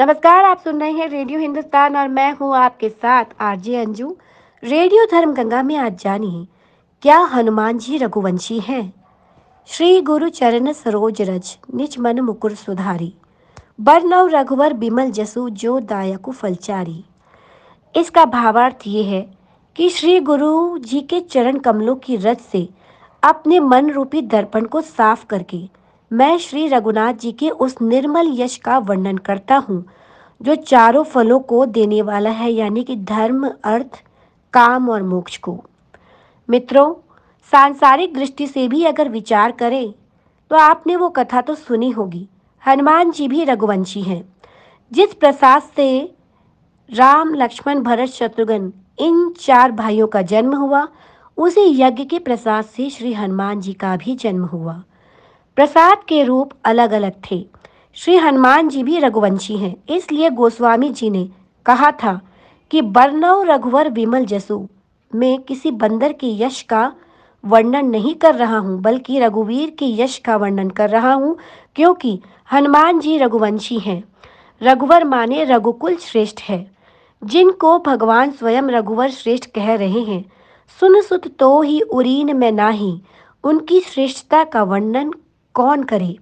नमस्कार आप सुन रहे हैं रेडियो हिंदुस्तान और मैं हूँ आपके साथ आरजे अंजू रेडियो गंगा में आज जानिए क्या हनुमान जी रघुवंशी हैं श्री गुरु चरण सरोज रज निज मन मुकुर सुधारी बरनव रघुवर बिमल जसु जो दायकु फलचारी इसका भावार्थ ये है कि श्री गुरु जी के चरण कमलों की रज से अपने मन रूपी दर्पण को साफ करके मैं श्री रघुनाथ जी के उस निर्मल यश का वर्णन करता हूँ जो चारों फलों को देने वाला है यानी कि धर्म अर्थ काम और मोक्ष को मित्रों सांसारिक दृष्टि से भी अगर विचार करें तो आपने वो कथा तो सुनी होगी हनुमान जी भी रघुवंशी हैं जिस प्रसाद से राम लक्ष्मण भरत शत्रुघ्न इन चार भाइयों का जन्म हुआ उसी यज्ञ के प्रसाद से श्री हनुमान जी का भी जन्म हुआ प्रसाद के रूप अलग अलग थे श्री हनुमान जी भी रघुवंशी हैं इसलिए गोस्वामी जी ने कहा था कि बरनव रघुवर विमल जसु में किसी बंदर के यश का वर्णन नहीं कर रहा हूँ बल्कि रघुवीर के यश का वर्णन कर रहा हूँ क्योंकि हनुमान जी रघुवंशी हैं रघुवर माने रघुकुल श्रेष्ठ है जिनको भगवान स्वयं रघुवर श्रेष्ठ कह रहे हैं सुन सुत तो ही उरीन में ना ही उनकी श्रेष्ठता का वर्णन कौन करे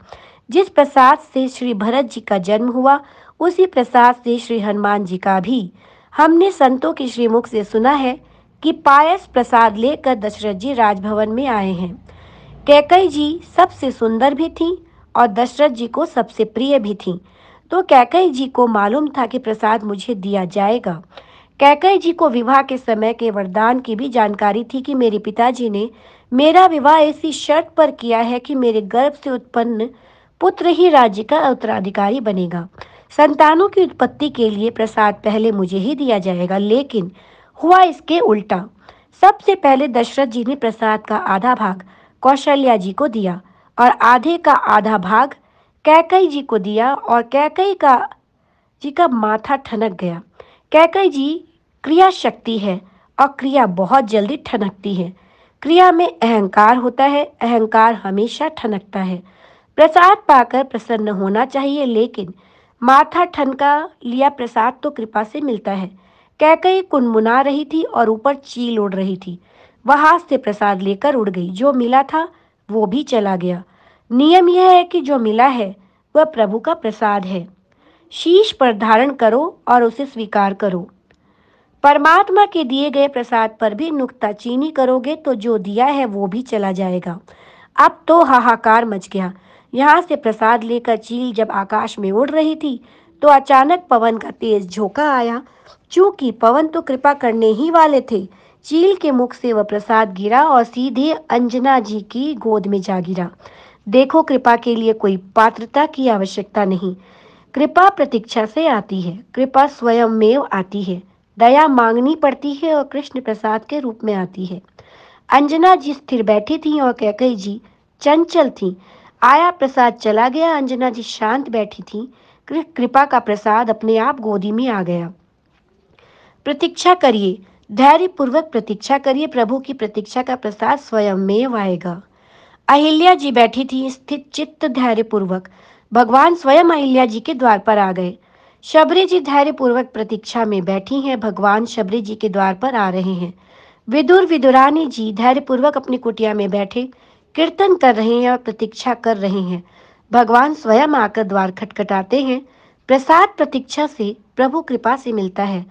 जिस प्रसाद से श्री भरत जी का जन्म हुआ उसी प्रसाद से श्री हनुमान जी का भी हमने संतों के श्रीमुख से सुना है कि पायस प्रसाद लेकर दशरथ जी राजभवन में आए हैं कैकई जी सबसे सुंदर भी थीं और दशरथ जी को सबसे प्रिय भी थीं तो कैकई जी को मालूम था कि प्रसाद मुझे दिया जाएगा कैकई जी को विवाह के समय के वरदान की भी जानकारी थी कि मेरे पिताजी ने मेरा विवाह ऐसी शर्त पर किया है कि मेरे गर्भ से उत्पन्न पुत्र ही राज्य का उत्तराधिकारी बनेगा संतानों की उत्पत्ति के लिए प्रसाद पहले मुझे ही दिया जाएगा लेकिन हुआ इसके उल्टा सबसे पहले दशरथ जी ने प्रसाद का आधा भाग कौशल्या जी को दिया और आधे का आधा भाग कैकई जी को दिया और कैकई का जी का माथा ठनक गया कैकई जी क्रिया शक्ति है और क्रिया बहुत जल्दी ठनकती है क्रिया में अहंकार होता है अहंकार हमेशा ठनकता है प्रसाद पाकर प्रसन्न होना चाहिए लेकिन माथा ठनका लिया प्रसाद तो कृपा से मिलता है कैकई कुनमुना रही थी और ऊपर चील उड़ रही थी वह हाथ से प्रसाद लेकर उड़ गई जो मिला था वो भी चला गया नियम यह है कि जो मिला है वह प्रभु का प्रसाद है शीश पर धारण करो और उसे स्वीकार करो परमात्मा के दिए गए प्रसाद पर भी चीनी करोगे तो जो दिया है वो भी चला जाएगा अब तो हाहाकार मच गया यहाँ से प्रसाद लेकर चील जब आकाश में उड़ रही थी तो अचानक पवन का तेज झोंका आया चूंकि पवन तो कृपा करने ही वाले थे चील के मुख से वह प्रसाद गिरा और सीधे अंजना जी की गोद में जा गिरा देखो कृपा के लिए कोई पात्रता की आवश्यकता नहीं कृपा प्रतीक्षा से आती है कृपा स्वयं में आती है दया मांगनी पड़ती है और कृष्ण प्रसाद के रूप में आती है अंजना जी स्थिर बैठी थी और कैकई जी चंचल थी आया प्रसाद चला गया अंजना जी शांत बैठी थी कृपा का प्रसाद अपने आप गोदी में आ गया प्रतीक्षा करिए धैर्य पूर्वक प्रतीक्षा करिए प्रभु की प्रतीक्षा का प्रसाद स्वयं में आएगा अहिल्या जी बैठी थी स्थित चित्त धैर्य पूर्वक भगवान स्वयं अहिल्या जी के द्वार पर आ गए शबरी जी धैर्यपूर्वक प्रतीक्षा में बैठी हैं भगवान शबरी जी के द्वार पर आ रहे हैं विदुर विदुरानी जी धैर्यपूर्वक अपनी कुटिया में बैठे कीर्तन कर रहे हैं और प्रतीक्षा कर रहे हैं भगवान स्वयं आकर द्वार खटखटाते हैं प्रसाद प्रतीक्षा से प्रभु कृपा से मिलता है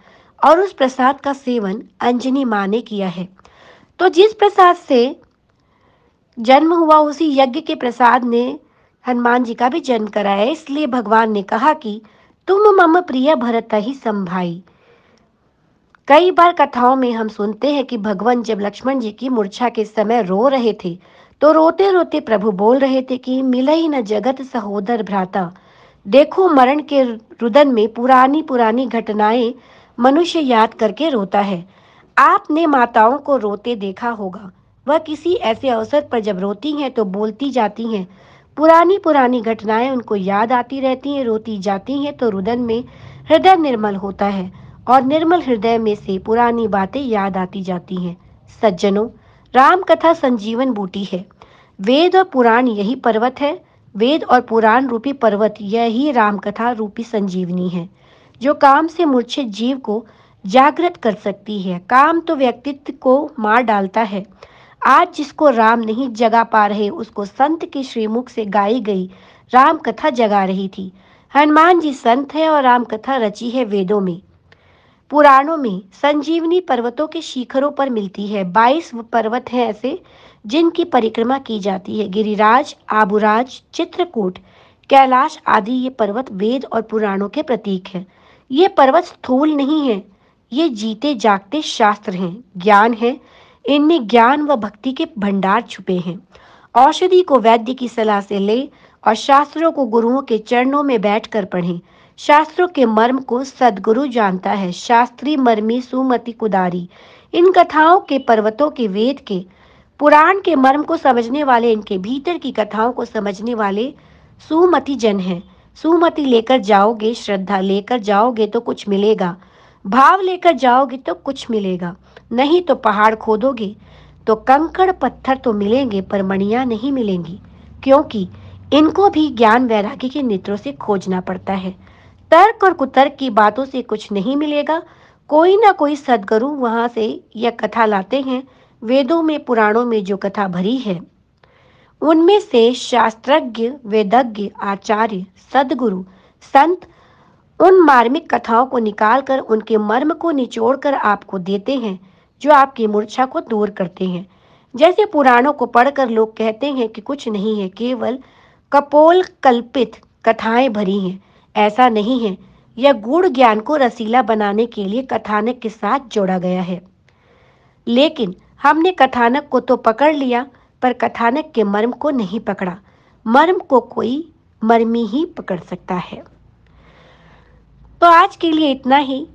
और उस प्रसाद का सेवन अंजनी माँ ने किया है तो जिस प्रसाद से जन्म हुआ उसी यज्ञ के प्रसाद ने हनुमान जी का भी जन्म कराया इसलिए भगवान ने कहा कि तुम मम प्रिय भरत ही संभाई कई बार कथाओं में हम सुनते हैं कि भगवान जब लक्ष्मण जी की मूर्छा के समय रो रहे थे तो रोते रोते प्रभु बोल रहे थे कि मिला ही न जगत सहोदर भ्राता देखो मरण के रुदन में पुरानी पुरानी घटनाएं मनुष्य याद करके रोता है आपने माताओं को रोते देखा होगा वह किसी ऐसे अवसर पर जब रोती हैं तो बोलती जाती हैं पुरानी पुरानी घटनाएं उनको याद आती रहती हैं रोती जाती हैं तो रुदन में हृदय निर्मल होता है और निर्मल हृदय में से पुरानी बातें याद आती जाती हैं सज्जनों राम कथा संजीवन बूटी है वेद और पुराण यही पर्वत है वेद और पुराण रूपी पर्वत यही रामकथा रूपी संजीवनी है जो काम से मूर्छित जीव को जागृत कर सकती है काम तो व्यक्तित्व को मार डालता है आज जिसको राम नहीं जगा पा रहे उसको संत के श्रीमुख से गाई गई राम कथा जगा रही थी हनुमान जी संत है और राम कथा रची है वेदों में पुराणों में संजीवनी पर्वतों के शिखरों पर मिलती है बाईस पर्वत हैं ऐसे जिनकी परिक्रमा की जाती है गिरिराज आबुराज चित्रकूट कैलाश आदि ये पर्वत वेद और पुराणों के प्रतीक हैं ये पर्वत स्थूल नहीं है ये जीते जागते शास्त्र हैं ज्ञान है इनमें ज्ञान व भक्ति के भंडार छुपे हैं औषधि को वैद्य की सलाह से ले और शास्त्रों को गुरुओं के चरणों में बैठ कर पढ़ें शास्त्रों के मर्म को सदगुरु जानता है शास्त्री मर्मी सुमति कुदारी इन कथाओं के पर्वतों के वेद के पुराण के मर्म को समझने वाले इनके भीतर की कथाओं को समझने वाले सुमति जन हैं सुमति लेकर जाओगे श्रद्धा लेकर जाओगे तो कुछ मिलेगा भाव लेकर जाओगे तो कुछ मिलेगा नहीं तो पहाड़ खोदोगे तो कंकड़ पत्थर तो मिलेंगे पर मणिया नहीं मिलेंगी क्योंकि इनको भी ज्ञान वैराग्य के नेत्रों से खोजना पड़ता है तर्क और कुतर्क की बातों से कुछ नहीं मिलेगा कोई ना कोई सदगुरु वहां से यह कथा लाते हैं वेदों में पुराणों में जो कथा भरी है उनमें से शास्त्रज्ञ वेदज्ञ आचार्य सदगुरु संत उन मार्मिक कथाओं को निकालकर उनके मर्म को निचोड़कर आपको देते हैं जो आपकी मूर्छा को दूर करते हैं जैसे पुराणों को पढ़कर लोग कहते हैं कि कुछ नहीं है केवल कपोल कल्पित कथाएं भरी हैं ऐसा नहीं है यह गूढ़ ज्ञान को रसीला बनाने के लिए कथानक के साथ जोड़ा गया है लेकिन हमने कथानक को तो पकड़ लिया पर कथानक के मर्म को नहीं पकड़ा मर्म को कोई मर्मी ही पकड़ सकता है तो आज के लिए इतना ही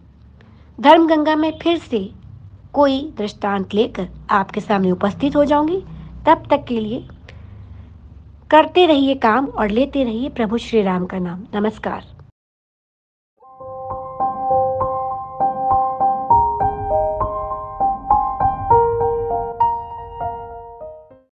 धर्मगंगा में फिर से कोई दृष्टांत लेकर आपके सामने उपस्थित हो जाऊंगी तब तक के लिए करते रहिए काम और लेते रहिए प्रभु श्री राम का नाम नमस्कार